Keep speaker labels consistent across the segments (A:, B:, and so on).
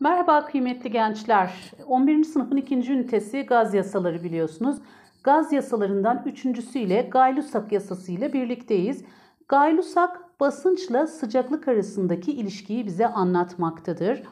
A: Merhaba kıymetli gençler. 11. sınıfın 2. ünitesi gaz yasaları biliyorsunuz. Gaz yasalarından üçüncüsüyle Gay-Lussak yasası ile birlikteyiz. Gay-Lussak basınçla sıcaklık arasındaki ilişkiyi bize anlatmaktadır.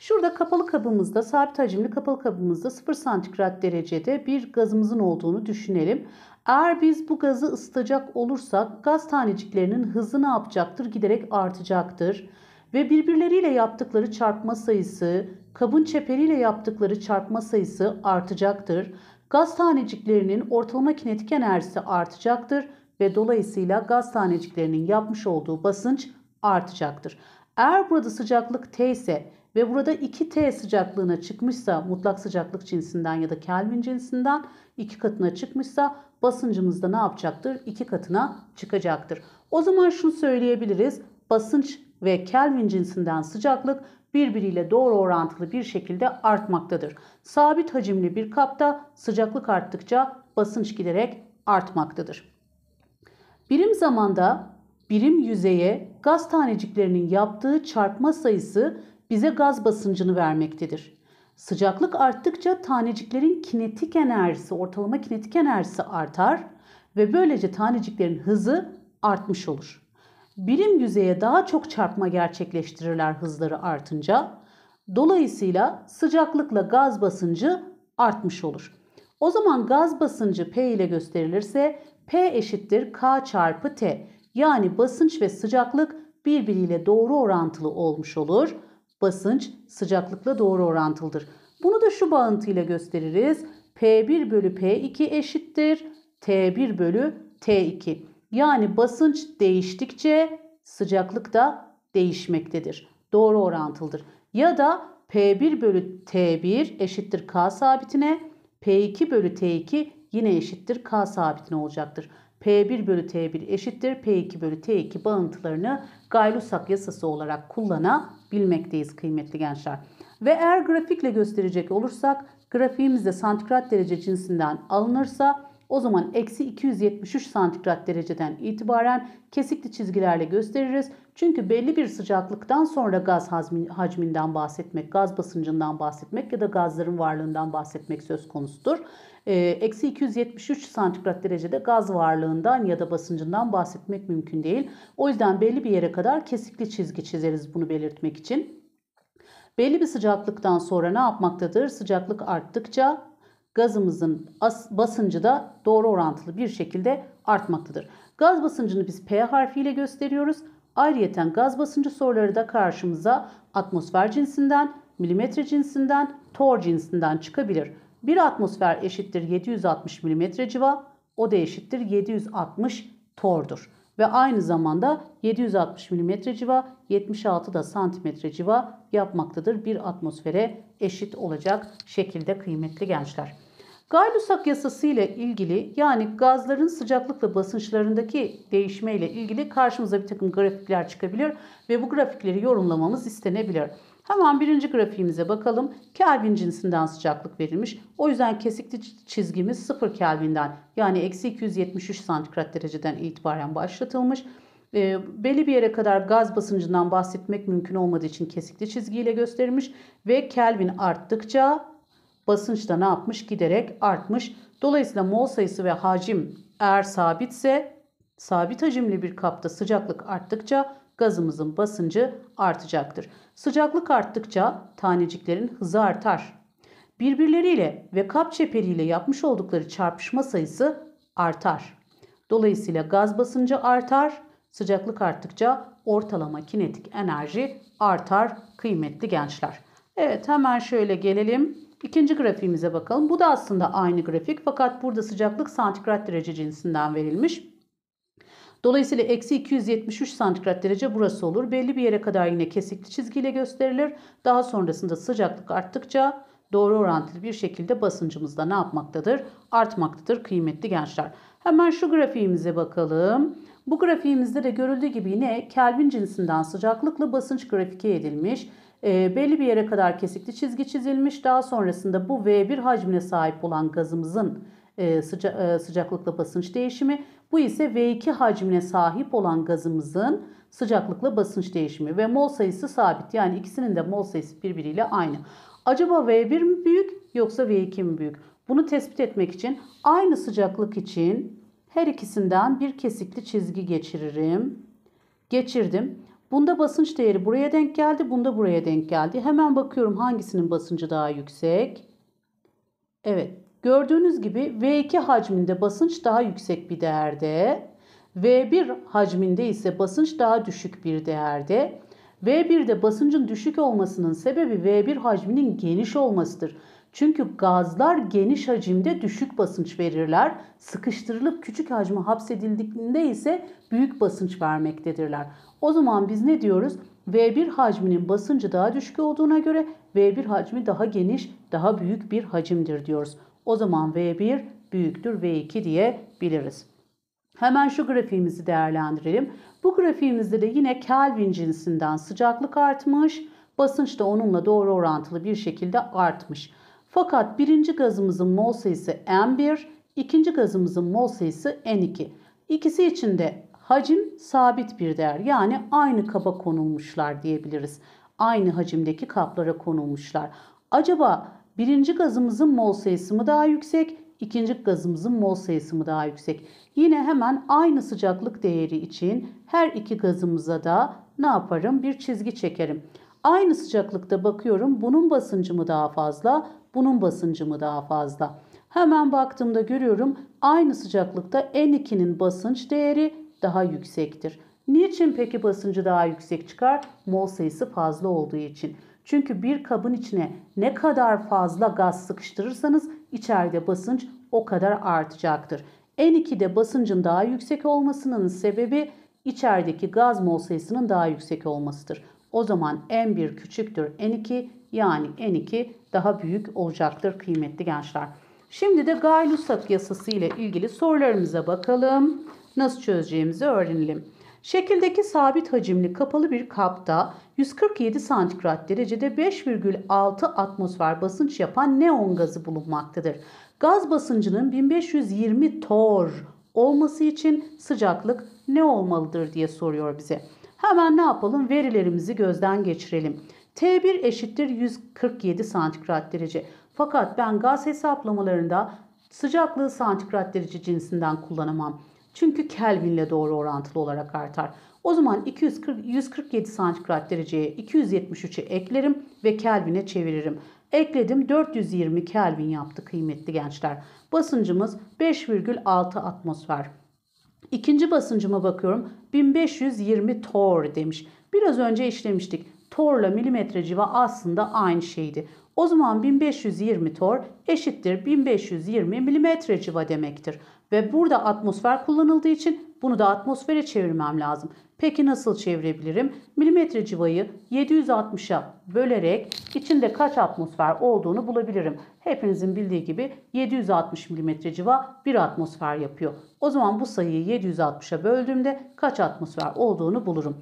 A: Şurada kapalı kabımızda, sabit hacimli kapalı kabımızda 0 santigrat derecede bir gazımızın olduğunu düşünelim. Eğer biz bu gazı ısıtacak olursak gaz taneciklerinin hızı ne yapacaktır? Giderek artacaktır ve birbirleriyle yaptıkları çarpma sayısı, kabın çeperiyle yaptıkları çarpma sayısı artacaktır. Gaz taneciklerinin ortalama kinetik enerjisi artacaktır ve dolayısıyla gaz taneciklerinin yapmış olduğu basınç artacaktır. Eğer burada sıcaklık T ise ve burada 2T sıcaklığına çıkmışsa mutlak sıcaklık cinsinden ya da Kelvin cinsinden iki katına çıkmışsa basıncımızda ne yapacaktır? 2 katına çıkacaktır. O zaman şunu söyleyebiliriz. Basınç ve Kelvin cinsinden sıcaklık birbiriyle doğru orantılı bir şekilde artmaktadır. Sabit hacimli bir kapta sıcaklık arttıkça basınç giderek artmaktadır. Birim zamanda birim yüzeye gaz taneciklerinin yaptığı çarpma sayısı bize gaz basıncını vermektedir. Sıcaklık arttıkça taneciklerin kinetik enerjisi, ortalama kinetik enerjisi artar ve böylece taneciklerin hızı artmış olur birim yüzeye daha çok çarpma gerçekleştirirler hızları artınca. Dolayısıyla sıcaklıkla gaz basıncı artmış olur. O zaman gaz basıncı P ile gösterilirse P eşittir K çarpı T. Yani basınç ve sıcaklık birbiriyle doğru orantılı olmuş olur. Basınç sıcaklıkla doğru orantılıdır. Bunu da şu bağıntıyla gösteririz. P1 bölü P2 eşittir T1 bölü T2. Yani basınç değiştikçe sıcaklık da değişmektedir. Doğru orantılıdır. Ya da P1 bölü T1 eşittir K sabitine. P2 bölü T2 yine eşittir K sabitine olacaktır. P1 bölü T1 eşittir P2 bölü T2 bağıntılarını Gay-Lussak yasası olarak kullanabilmekteyiz kıymetli gençler. Ve eğer grafikle gösterecek olursak grafiğimizde santigrat derece cinsinden alınırsa o zaman eksi 273 santigrat dereceden itibaren kesikli çizgilerle gösteririz. Çünkü belli bir sıcaklıktan sonra gaz hacminden bahsetmek, gaz basıncından bahsetmek ya da gazların varlığından bahsetmek söz konusudur. Ee, eksi 273 santigrat derecede gaz varlığından ya da basıncından bahsetmek mümkün değil. O yüzden belli bir yere kadar kesikli çizgi çizeriz bunu belirtmek için. Belli bir sıcaklıktan sonra ne yapmaktadır? Sıcaklık arttıkça gazımızın basıncı da doğru orantılı bir şekilde artmaktadır. Gaz basıncını biz P harfiyle gösteriyoruz. Ayrıyeten gaz basıncı soruları da karşımıza atmosfer cinsinden, milimetre cinsinden, tor cinsinden çıkabilir. 1 atmosfer eşittir 760 milimetre civa, o da eşittir 760 tordur ve aynı zamanda 760 mm civa 76 da santimetre civa yapmaktadır. Bir atmosfere eşit olacak şekilde kıymetli gençler. Gay-Lussak yasası ile ilgili yani gazların sıcaklık ve basınçlarındaki değişme ile ilgili karşımıza bir takım grafikler çıkabilir ve bu grafikleri yorumlamamız istenebilir. Hemen birinci grafiğimize bakalım. Kelvin cinsinden sıcaklık verilmiş. O yüzden kesikli çizgimiz 0 Kelvin'den yani eksi 273 santigrat dereceden itibaren başlatılmış. E, belli bir yere kadar gaz basıncından bahsetmek mümkün olmadığı için kesikli çizgiyle gösterilmiş. Ve Kelvin arttıkça basınç da ne yapmış? Giderek artmış. Dolayısıyla mol sayısı ve hacim eğer sabitse sabit hacimli bir kapta sıcaklık arttıkça gazımızın basıncı artacaktır. Sıcaklık arttıkça taneciklerin hızı artar. Birbirleriyle ve kap çeperiyle yapmış oldukları çarpışma sayısı artar. Dolayısıyla gaz basıncı artar, sıcaklık arttıkça ortalama kinetik enerji artar kıymetli gençler. Evet hemen şöyle gelelim. İkinci grafiğimize bakalım. Bu da aslında aynı grafik fakat burada sıcaklık santigrat derece cinsinden verilmiş. Dolayısıyla eksi 273 santigrat derece burası olur. Belli bir yere kadar yine kesikli çizgiyle gösterilir. Daha sonrasında sıcaklık arttıkça doğru orantılı bir şekilde basıncımızda ne yapmaktadır? Artmaktadır kıymetli gençler. Hemen şu grafiğimize bakalım. Bu grafiğimizde de görüldüğü gibi yine Kelvin cinsinden sıcaklıkla basınç grafike edilmiş. E, belli bir yere kadar kesikli çizgi çizilmiş. Daha sonrasında bu V1 hacmine sahip olan gazımızın e, sıca e, sıcaklıkla basınç değişimi. Bu ise V2 hacmine sahip olan gazımızın sıcaklıkla basınç değişimi ve mol sayısı sabit. Yani ikisinin de mol sayısı birbiriyle aynı. Acaba V1 mi büyük yoksa V2 mi büyük? Bunu tespit etmek için aynı sıcaklık için her ikisinden bir kesikli çizgi geçiririm. Geçirdim. Bunda basınç değeri buraya denk geldi. Bunda buraya denk geldi. Hemen bakıyorum hangisinin basıncı daha yüksek. Evet Gördüğünüz gibi V2 hacminde basınç daha yüksek bir değerde, V1 hacminde ise basınç daha düşük bir değerde. V1'de basıncın düşük olmasının sebebi V1 hacminin geniş olmasıdır. Çünkü gazlar geniş hacimde düşük basınç verirler. Sıkıştırılıp küçük hacme hapsedildiğinde ise büyük basınç vermektedirler. O zaman biz ne diyoruz? V1 hacminin basıncı daha düşük olduğuna göre V1 hacmi daha geniş, daha büyük bir hacimdir diyoruz. O zaman V1 büyüktür V2 diye biliriz. Hemen şu grafiğimizi değerlendirelim. Bu grafiğimizde de yine Kelvin cinsinden sıcaklık artmış. Basınç da onunla doğru orantılı bir şekilde artmış. Fakat birinci gazımızın mol sayısı N1, ikinci gazımızın mol sayısı N2. İkisi için de hacim sabit bir değer. Yani aynı kaba konulmuşlar diyebiliriz. Aynı hacimdeki kaplara konulmuşlar. Acaba Birinci gazımızın mol sayısı mı daha yüksek, ikinci gazımızın mol sayısı mı daha yüksek? Yine hemen aynı sıcaklık değeri için her iki gazımıza da ne yaparım? Bir çizgi çekerim. Aynı sıcaklıkta bakıyorum bunun basıncı mı daha fazla, bunun basıncı mı daha fazla? Hemen baktığımda görüyorum aynı sıcaklıkta N2'nin basınç değeri daha yüksektir. Niçin peki basıncı daha yüksek çıkar? Mol sayısı fazla olduğu için. Çünkü bir kabın içine ne kadar fazla gaz sıkıştırırsanız içeride basınç o kadar artacaktır. N2'de basıncın daha yüksek olmasının sebebi içerideki gaz mol sayısının daha yüksek olmasıdır. O zaman N1 küçüktür N2 yani N2 daha büyük olacaktır kıymetli gençler. Şimdi de Gay-Lussac yasası ile ilgili sorularımıza bakalım. Nasıl çözeceğimizi öğrenelim. Şekildeki sabit hacimli kapalı bir kapta 147 santigrat derecede 5,6 atmosfer basınç yapan neon gazı bulunmaktadır. Gaz basıncının 1520 tor olması için sıcaklık ne olmalıdır diye soruyor bize. Hemen ne yapalım? Verilerimizi gözden geçirelim. T1 eşittir 147 santigrat derece. Fakat ben gaz hesaplamalarında sıcaklığı santigrat derece cinsinden kullanamam. Çünkü Kelvin'le doğru orantılı olarak artar. O zaman 240, 147 santigrat dereceye 273'ü eklerim ve Kelvin'e çeviririm. Ekledim 420 Kelvin yaptı kıymetli gençler. Basıncımız 5,6 atmosfer. İkinci basıncıma bakıyorum. 1520 tor demiş. Biraz önce işlemiştik. Torla milimetre civa aslında aynı şeydi. O zaman 1520 tor eşittir 1520 milimetre civa demektir. Ve burada atmosfer kullanıldığı için bunu da atmosfere çevirmem lazım. Peki nasıl çevirebilirim? Milimetre civayı 760'a bölerek içinde kaç atmosfer olduğunu bulabilirim. Hepinizin bildiği gibi 760 milimetre civa 1 atmosfer yapıyor. O zaman bu sayıyı 760'a böldüğümde kaç atmosfer olduğunu bulurum.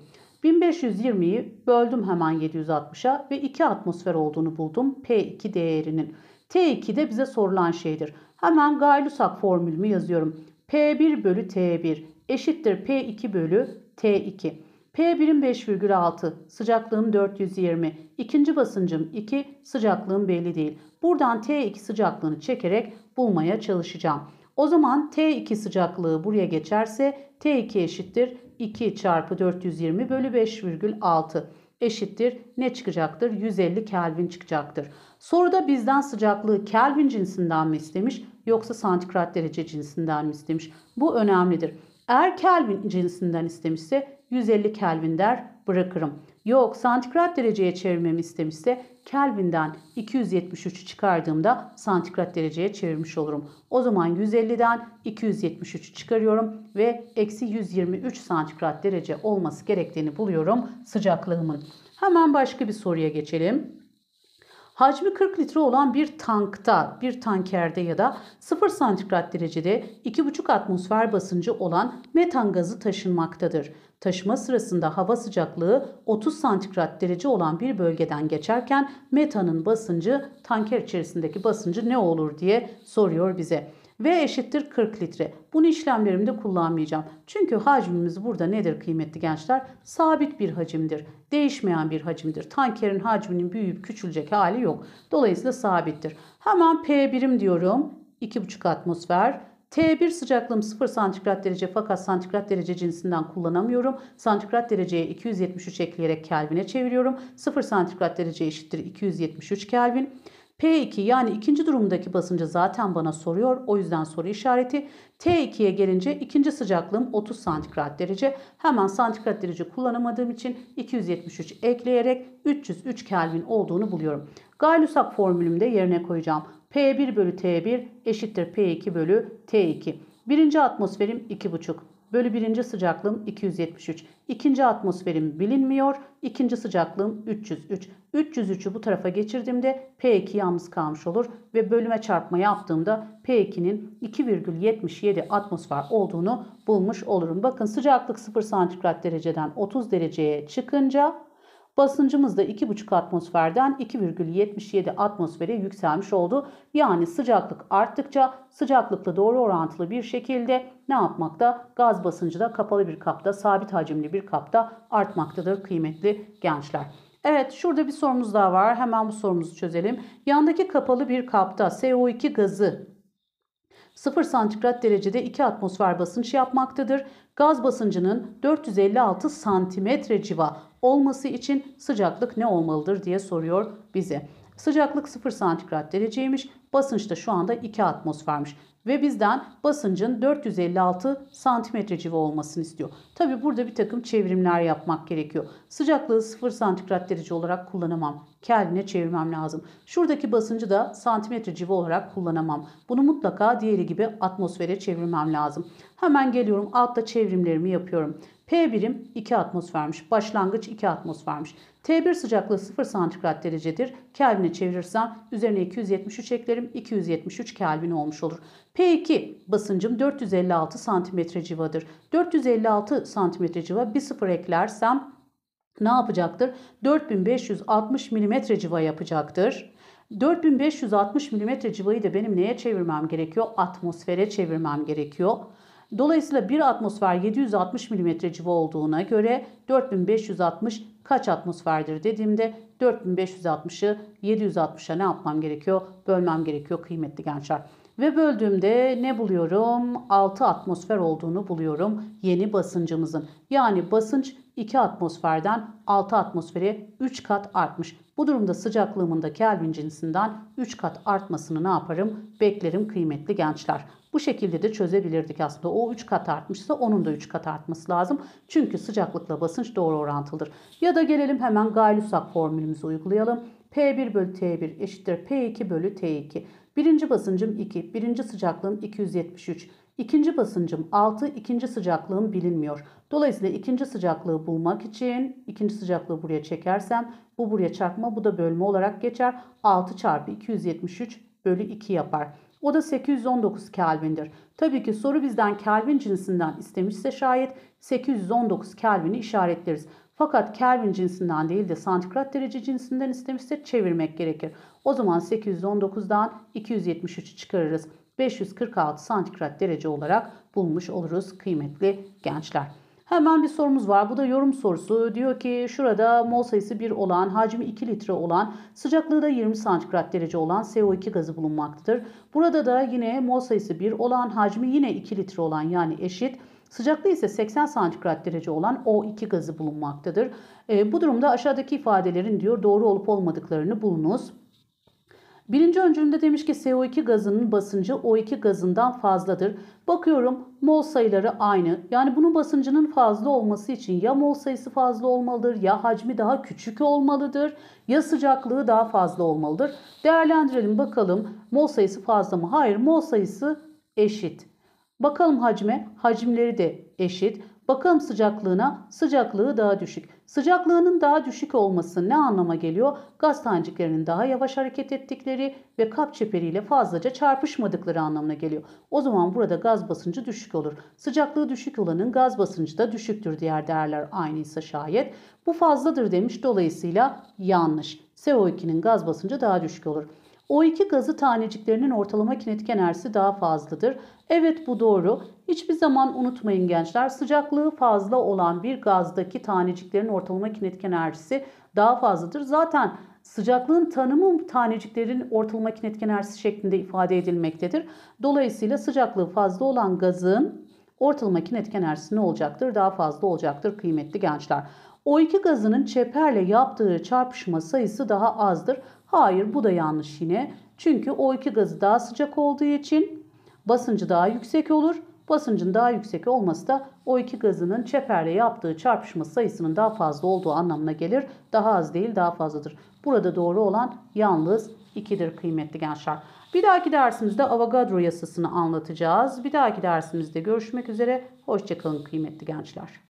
A: 1520'yi böldüm hemen 760'a ve 2 atmosfer olduğunu buldum P2 değerinin. T2 de bize sorulan şeydir. Hemen Gay-Lussac formülümü yazıyorum. P1 bölü T1 eşittir P2 bölü T2. P birim 5,6 sıcaklığım 420. İkinci basıncım 2 sıcaklığım belli değil. Buradan T2 sıcaklığını çekerek bulmaya çalışacağım. O zaman T2 sıcaklığı buraya geçerse T2 eşittir 2 çarpı 420 bölü 5,6 eşittir ne çıkacaktır? 150 Kelvin çıkacaktır. Soruda bizden sıcaklığı Kelvin cinsinden mi istemiş yoksa santigrat derece cinsinden mi istemiş? Bu önemlidir. Eğer Kelvin cinsinden istemişse 150 Kelvin der bırakırım. Yok santigrat dereceye çevirmemi istemişse Kelvin'den 273'ü çıkardığımda santigrat dereceye çevirmiş olurum. O zaman 150'den 273'ü çıkarıyorum ve eksi 123 santigrat derece olması gerektiğini buluyorum sıcaklığımın. Hemen başka bir soruya geçelim. Hacmi 40 litre olan bir tankta, bir tankerde ya da 0 santigrat derecede 2,5 atmosfer basıncı olan metan gazı taşınmaktadır. Taşıma sırasında hava sıcaklığı 30 santigrat derece olan bir bölgeden geçerken metanın basıncı tanker içerisindeki basıncı ne olur diye soruyor bize. V eşittir 40 litre. Bunu işlemlerimde kullanmayacağım. Çünkü hacmimiz burada nedir kıymetli gençler? Sabit bir hacimdir. Değişmeyen bir hacimdir. Tankerin hacminin büyüyüp küçülecek hali yok. Dolayısıyla sabittir. Hemen P birim diyorum. 2,5 atmosfer. T1 sıcaklığım 0 santigrat derece fakat santigrat derece cinsinden kullanamıyorum. Santigrat dereceye 273 ekleyerek Kelvin'e çeviriyorum. 0 santigrat derece eşittir 273 Kelvin. P2 yani ikinci durumdaki basıncı zaten bana soruyor. O yüzden soru işareti. T2'ye gelince ikinci sıcaklığım 30 santigrat derece. Hemen santigrat derece kullanamadığım için 273 ekleyerek 303 Kelvin olduğunu buluyorum. Gay-Lussac formülümde yerine koyacağım. P1 bölü T1 eşittir P2 bölü T2. Birinci atmosferim 2,5 bölü birinci sıcaklığım 273. İkinci atmosferim bilinmiyor. İkinci sıcaklığım 303. 303'ü bu tarafa geçirdiğimde P2 yalnız kalmış olur ve bölüme çarpma yaptığımda P2'nin 2,77 atmosfer olduğunu bulmuş olurum. Bakın sıcaklık 0 santigrat dereceden 30 dereceye çıkınca Basıncımız da 2,5 atmosferden 2,77 atmosfere yükselmiş oldu. Yani sıcaklık arttıkça sıcaklıkla doğru orantılı bir şekilde ne yapmakta? Gaz basıncı da kapalı bir kapta, sabit hacimli bir kapta artmaktadır kıymetli gençler. Evet şurada bir sorumuz daha var. Hemen bu sorumuzu çözelim. Yandaki kapalı bir kapta CO2 gazı 0 santigrat derecede 2 atmosfer basınç yapmaktadır. Gaz basıncının 456 santimetre civa olması için sıcaklık ne olmalıdır diye soruyor bize. Sıcaklık 0 santigrat dereceymiş. Basınç da şu anda 2 atmosfermiş ve bizden basıncın 456 santimetre civa olmasını istiyor. Tabi burada bir takım çevrimler yapmak gerekiyor. Sıcaklığı 0 santigrat derece olarak kullanamam. Kelvine çevirmem lazım. Şuradaki basıncı da santimetre civa olarak kullanamam. Bunu mutlaka diğeri gibi atmosfere çevirmem lazım. Hemen geliyorum altta çevrimlerimi yapıyorum. P birim 2 atmosfermiş. Başlangıç 2 atmosfermiş. T1 sıcaklığı 0 santigrat derecedir. Kelvin'e çevirirsem üzerine 273 eklerim. 273 Kelvin olmuş olur. P2 basıncım 456 santimetre civadır. 456 santimetre civa bir 0 eklersem ne yapacaktır? 4560 milimetre civa yapacaktır. 4560 milimetre civayı da benim neye çevirmem gerekiyor? Atmosfere çevirmem gerekiyor. Dolayısıyla bir atmosfer 760 mm civa olduğuna göre 4560 kaç atmosferdir dediğimde 4560'ı 760'a ne yapmam gerekiyor? Bölmem gerekiyor kıymetli gençler. Ve böldüğümde ne buluyorum? 6 atmosfer olduğunu buluyorum yeni basıncımızın. Yani basınç 2 atmosferden 6 atmosfere 3 kat artmış. Bu durumda sıcaklığımın da Kelvin cinsinden 3 kat artmasını ne yaparım? Beklerim kıymetli gençler. Bu şekilde de çözebilirdik aslında. O 3 kat artmışsa onun da 3 kat artması lazım. Çünkü sıcaklıkla basınç doğru orantılıdır. Ya da gelelim hemen gay lussac formülümüzü uygulayalım. P1 bölü T1 eşittir P2 bölü T2. Birinci basıncım 2, birinci sıcaklığım 273, İkinci basıncım 6, ikinci sıcaklığım bilinmiyor. Dolayısıyla ikinci sıcaklığı bulmak için ikinci sıcaklığı buraya çekersem bu buraya çarpma bu da bölme olarak geçer. 6 çarpı 273 bölü 2 yapar. O da 819 Kelvin'dir. Tabii ki soru bizden Kelvin cinsinden istemişse şayet 819 Kelvin'i işaretleriz. Fakat Kelvin cinsinden değil de santigrat derece cinsinden istemişse çevirmek gerekir. O zaman 819'dan 273'ü çıkarırız. 546 santigrat derece olarak bulmuş oluruz kıymetli gençler. Hemen bir sorumuz var. Bu da yorum sorusu. Diyor ki şurada mol sayısı 1 olan, hacmi 2 litre olan, sıcaklığı da 20 santigrat derece olan CO2 gazı bulunmaktadır. Burada da yine mol sayısı 1 olan, hacmi yine 2 litre olan yani eşit Sıcaklığı ise 80 santigrat derece olan O2 gazı bulunmaktadır. E, bu durumda aşağıdaki ifadelerin diyor doğru olup olmadıklarını bulunuz. Birinci öncülümde demiş ki CO2 gazının basıncı O2 gazından fazladır. Bakıyorum mol sayıları aynı. Yani bunun basıncının fazla olması için ya mol sayısı fazla olmalıdır ya hacmi daha küçük olmalıdır ya sıcaklığı daha fazla olmalıdır. Değerlendirelim bakalım mol sayısı fazla mı? Hayır mol sayısı eşit. Bakalım hacme, hacimleri de eşit. Bakalım sıcaklığına, sıcaklığı daha düşük. Sıcaklığının daha düşük olması ne anlama geliyor? Gaz taneciklerinin daha yavaş hareket ettikleri ve kap çeperiyle fazlaca çarpışmadıkları anlamına geliyor. O zaman burada gaz basıncı düşük olur. Sıcaklığı düşük olanın gaz basıncı da düşüktür diğer değerler aynıysa şayet. Bu fazladır demiş dolayısıyla yanlış. CO2'nin gaz basıncı daha düşük olur. O2 gazı taneciklerinin ortalama kinetik enerjisi daha fazladır. Evet bu doğru. Hiçbir zaman unutmayın gençler sıcaklığı fazla olan bir gazdaki taneciklerin ortalama kinetik enerjisi daha fazladır. Zaten sıcaklığın tanımı taneciklerin ortalama kinetik enerjisi şeklinde ifade edilmektedir. Dolayısıyla sıcaklığı fazla olan gazın ortalama kinetik enerjisi ne olacaktır? Daha fazla olacaktır kıymetli gençler. O2 gazının çeperle yaptığı çarpışma sayısı daha azdır. Hayır bu da yanlış yine. Çünkü O2 gazı daha sıcak olduğu için basıncı daha yüksek olur. Basıncın daha yüksek olması da O2 gazının çeperle yaptığı çarpışma sayısının daha fazla olduğu anlamına gelir. Daha az değil daha fazladır. Burada doğru olan yalnız 2'dir kıymetli gençler. Bir dahaki dersimizde Avogadro yasasını anlatacağız. Bir dahaki dersimizde görüşmek üzere. Hoşçakalın kıymetli gençler.